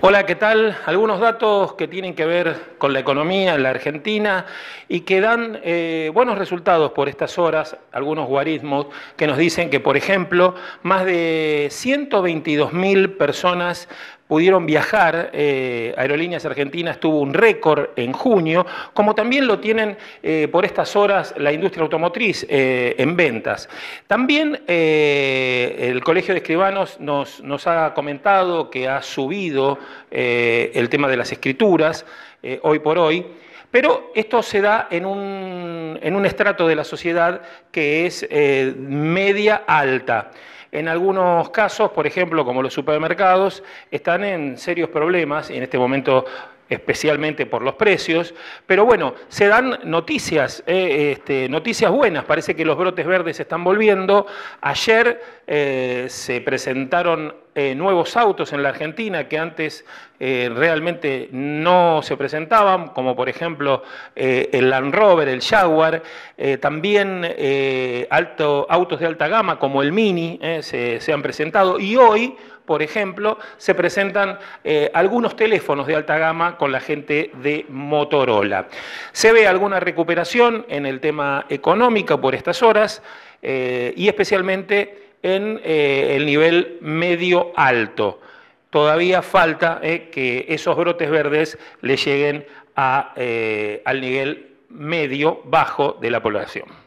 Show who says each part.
Speaker 1: Hola, ¿qué tal? Algunos datos que tienen que ver con la economía en la Argentina y que dan eh, buenos resultados por estas horas, algunos guarismos que nos dicen que, por ejemplo, más de 122.000 personas pudieron viajar. Eh, Aerolíneas Argentinas tuvo un récord en junio, como también lo tienen eh, por estas horas la industria automotriz eh, en ventas. También el Colegio de Escribanos nos, ha comentado que ha subido el tema de las escrituras hoy por hoy. Pero esto se da en un, en un estrato de la sociedad que es media alta. En algunos casos, por ejemplo, como los supermercados, están en serios problemas, en este momento especialmente por los precios, pero bueno, se dan noticias, eh, este, noticias buenas, parece que los brotes verdes se están volviendo. Ayer eh, se presentaron eh, nuevos autos en la Argentina que antes eh, realmente no se presentaban, como por ejemplo eh, el Land Rover, el Jaguar, también autos de alta gama como el Mini se, han presentado y hoy, por ejemplo, se presentan algunos teléfonos de alta gama con la gente de Motorola. Se ve alguna recuperación en el tema económico por estas horas y especialmente en eh, el nivel medio alto. Todavía falta eh, que esos brotes verdes le lleguen eh, al nivel medio bajo de la población.